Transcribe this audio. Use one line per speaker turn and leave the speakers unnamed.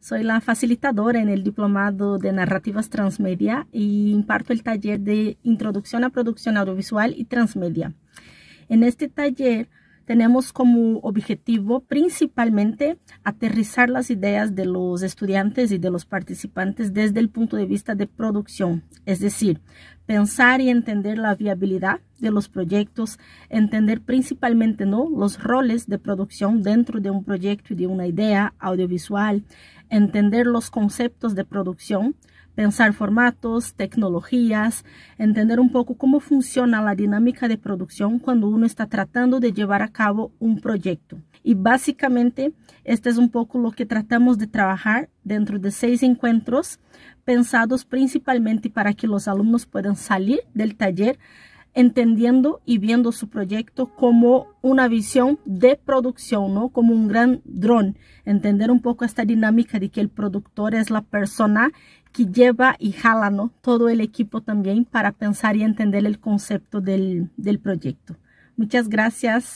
Soy la facilitadora en el Diplomado de Narrativas Transmedia y imparto el taller de Introducción a Producción Audiovisual y Transmedia. En este taller tenemos como objetivo principalmente aterrizar las ideas de los estudiantes y de los participantes desde el punto de vista de producción, es decir, pensar y entender la viabilidad de los proyectos, entender principalmente ¿no? los roles de producción dentro de un proyecto y de una idea audiovisual, entender los conceptos de producción, pensar formatos, tecnologías, entender un poco cómo funciona la dinámica de producción cuando uno está tratando de llevar a cabo un proyecto. Y básicamente, este es un poco lo que tratamos de trabajar dentro de seis encuentros pensados principalmente para que los alumnos puedan salir del taller entendiendo y viendo su proyecto como una visión de producción, ¿no? Como un gran dron. Entender un poco esta dinámica de que el productor es la persona que lleva y jala, ¿no? Todo el equipo también para pensar y entender el concepto del, del proyecto. Muchas gracias.